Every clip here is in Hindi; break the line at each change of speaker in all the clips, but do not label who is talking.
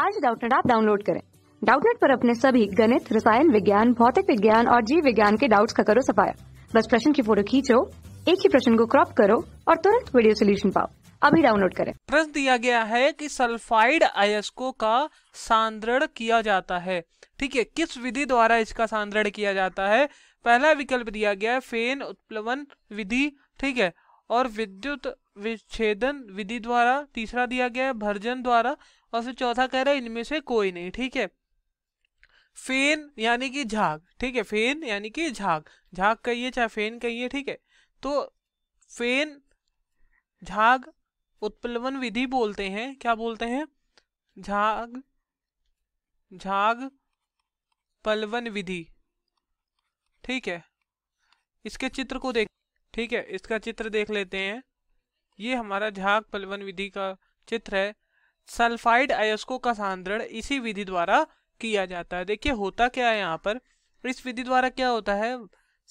आज डाउटनेट आप डाउनलोड करें डाउटनेट पर अपने सभी गणित रसायन विज्ञान भौतिक विज्ञान और जीव विज्ञान के डाउट्स का करो सफाया बस प्रश्न की फोटो खींचो एक ही प्रश्न को क्रॉप करो और तुरंत वीडियो सोल्यूशन पाओ अभी डाउनलोड करें प्रश्न दिया गया है कि सल्फाइड अयस्को का सांद्रण किया जाता है ठीक है किस विधि द्वारा इसका सांद्रण किया जाता है पहला विकल्प दिया गया है फेन उत्प्लवन विधि ठीक है और विद्युत विच्छेदन विधि द्वारा तीसरा दिया गया है भर्जन द्वारा और फिर चौथा कह रहा है इनमें से कोई नहीं ठीक है फेन यानी कि झाग ठीक है फेन यानी कि झाग झाग कहिए चाहे फेन कहिए ठीक है तो फेन झाग उत्प्लवन विधि बोलते हैं क्या बोलते हैं झाग झाग पलवन विधि ठीक है इसके चित्र को देख ठीक है इसका चित्र देख लेते हैं ये हमारा झाग पलवन विधि का चित्र है सल्फाइड अयस्को का सांद्रण इसी विधि द्वारा किया जाता है देखिए होता क्या है यहाँ पर इस विधि द्वारा क्या होता है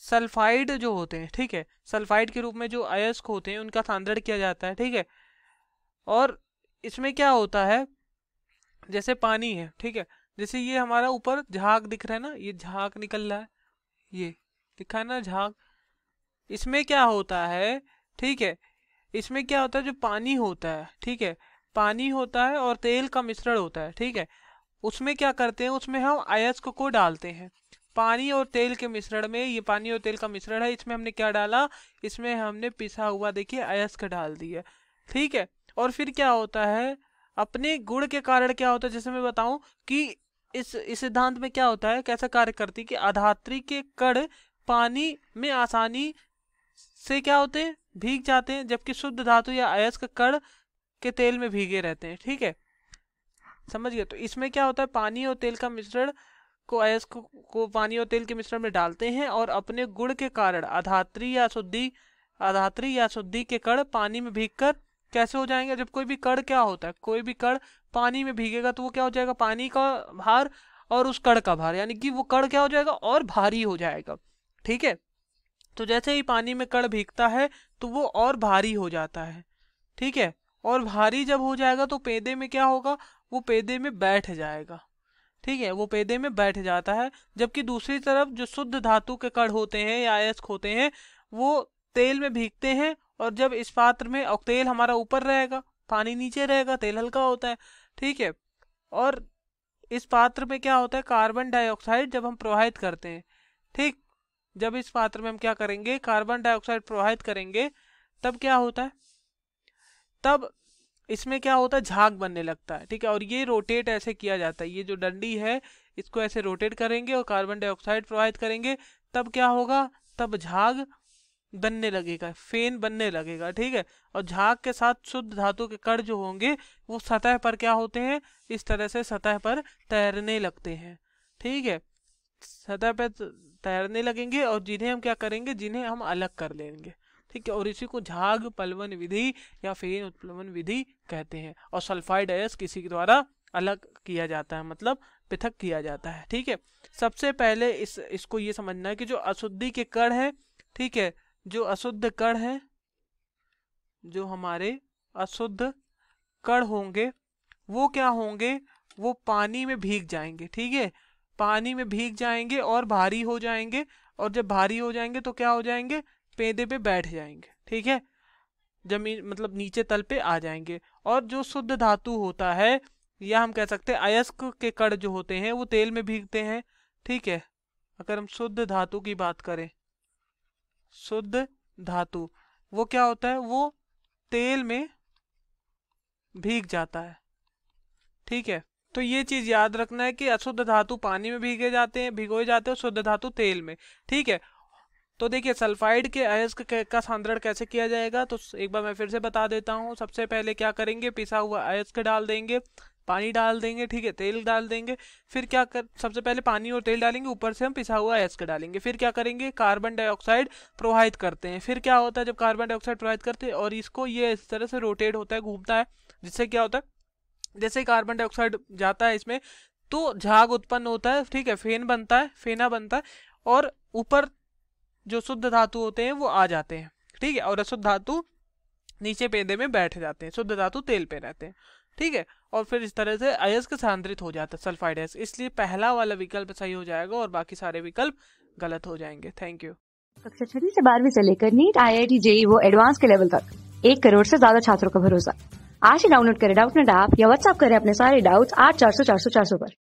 सल्फाइड जो होते हैं ठीक है सल्फाइड के रूप में जो अयस्क होते हैं उनका सांद्रण किया जाता है ठीक है और इसमें क्या होता है जैसे पानी है ठीक है जैसे ये हमारा ऊपर झाग दिख रहा है ना ये झाग निकल रहा है ये दिखा है ना झाग इसमें क्या होता है ठीक है इसमें क्या होता है जो पानी होता है ठीक है पानी होता है और तेल का मिश्रण होता है ठीक है उसमें क्या करते हैं उसमें हम अयस्क को डालते हैं पानी और तेल के मिश्रण में ये पानी और तेल का मिश्रण है इसमें हमने क्या डाला इसमें हमने पिसा हुआ देखिए अयस्क डाल दिया ठीक है और फिर क्या होता है अपने गुण के कारण क्या होता है जैसे मैं बताऊं कि इस इस सिद्धांत में क्या होता है कैसा कार्य करती है कि आधात्री के कण पानी में आसानी से क्या होते हैं भीग जाते हैं जबकि शुद्ध धातु या अयस्क कड़ के तेल में भीगे रहते हैं ठीक है समझ गए तो इसमें क्या होता है पानी और तेल का मिश्रण को अयस्क को, पानी और तेल के मिश्रण में डालते हैं और अपने गुण के कारण अधात्री या शुद्धि अधात्री या शुद्धि के कड़ पानी में भीग कर कैसे हो जाएंगे जब कोई भी कड़ क्या होता है कोई भी कड़ पानी में भीगेगा तो वो क्या हो जाएगा पानी का भार और उस कड़ का भार यानी कि वो कड़ क्या हो जाएगा और भारी हो जाएगा ठीक है तो जैसे ही पानी में कण भीगता है तो वो और भारी हो जाता है ठीक है और भारी जब हो जाएगा तो पेदे में क्या होगा वो पेदे में बैठ जाएगा ठीक है वो पेदे में बैठ जाता है जबकि दूसरी तरफ जो शुद्ध धातु के कण होते हैं या अयस्क होते हैं वो तेल में भीगते हैं और जब इस पात्र में और तेल हमारा ऊपर रहेगा पानी नीचे रहेगा तेल हल्का होता है ठीक है और इस पात्र में क्या होता है कार्बन डाइऑक्साइड जब हम प्रवाहित करते हैं ठीक जब इस पात्र में हम क्या करेंगे कार्बन डाइऑक्साइड प्रवाहित करेंगे तब क्या होता है तब इसमें क्या होता है झाग बनने लगता है ठीक है और ये रोटेट ऐसे किया जाता है ये जो डंडी है इसको ऐसे रोटेट करेंगे और कार्बन डाइऑक्साइड प्रवाहित करेंगे तब क्या होगा तब झाग बनने लगेगा फेन बनने लगेगा ठीक है और झाग के साथ शुद्ध धातु के कण जो होंगे वो सतह पर क्या होते हैं इस तरह से सतह पर तैरने लगते हैं ठीक है सतह पर तैरने लगेंगे और जिन्हें हम क्या करेंगे जिन्हें हम अलग कर लेंगे ठीक है और इसी को झाग पलवन विधि या फेन उत्पलवन विधि कहते हैं और सल्फाइड एस किसी के द्वारा अलग किया जाता है मतलब पृथक किया जाता है ठीक है सबसे पहले इस इसको ये समझना है कि जो अशुद्धि के कण है ठीक है जो अशुद्ध कण है जो हमारे अशुद्ध कण होंगे वो क्या होंगे वो पानी में भीग जाएंगे ठीक है पानी में भीग जाएंगे और भारी हो जाएंगे और जब भारी हो जाएंगे तो क्या हो जाएंगे पेदे पे बैठ जाएंगे ठीक है जमीन मतलब नीचे तल पे आ जाएंगे और जो शुद्ध धातु होता है या हम कह सकते हैं अयस्क के कड़ जो होते हैं वो तेल में भीगते हैं ठीक है अगर हम शुद्ध धातु की बात करें शुद्ध धातु वो क्या होता है वो तेल में भीग जाता है ठीक है तो ये चीज याद रखना है कि अशुद्ध धातु पानी में भीगे जाते हैं भिगोए जाते हैं शुद्ध धातु तेल में ठीक है तो देखिए सल्फाइड के अयस्क का सांद्रण कैसे किया जाएगा तो एक बार मैं फिर से बता देता हूँ सबसे पहले क्या करेंगे पिसा हुआ अयस्क डाल देंगे पानी डाल देंगे ठीक है तेल डाल देंगे फिर क्या कर सबसे पहले पानी और तेल डालेंगे ऊपर से हम पिसा हुआ एस्क डालेंगे फिर क्या करेंगे कार्बन डाइऑक्साइड प्रोवाइड करते हैं फिर क्या होता है जब कार्बन डाइऑक्साइड प्रोवाइड करते हैं और इसको ये इस तरह से रोटेट होता है घूमता है जिससे क्या होता है जैसे कार्बन डाइऑक्साइड जाता है इसमें तो झाग उत्पन्न होता है ठीक है फेन बनता है फेना बनता है और ऊपर जो शुद्ध धातु होते हैं वो आ जाते हैं ठीक है और अशुद्ध धातु नीचे पेदे में बैठ जाते हैं शुद्ध धातु तेल पे रहते हैं ठीक है और फिर इस तरह से अयस्क सांद्रित हो जाता है सल्फाइड अयस्क इसलिए पहला वाला विकल्प सही हो जाएगा और बाकी सारे विकल्प गलत हो जाएंगे थैंक यू कक्षा छठी से बारहवीं से लेकर NEET I I T JEE वो एडवांस के लेवल तक एक करोड़ से ज्यादा छात्रों का भरोसा आज ही डाउनलोड करें ना आप या व्हाट्सअप करें अपने सारे डाउट्स आठ चार सौ चार सौ चार सौ पर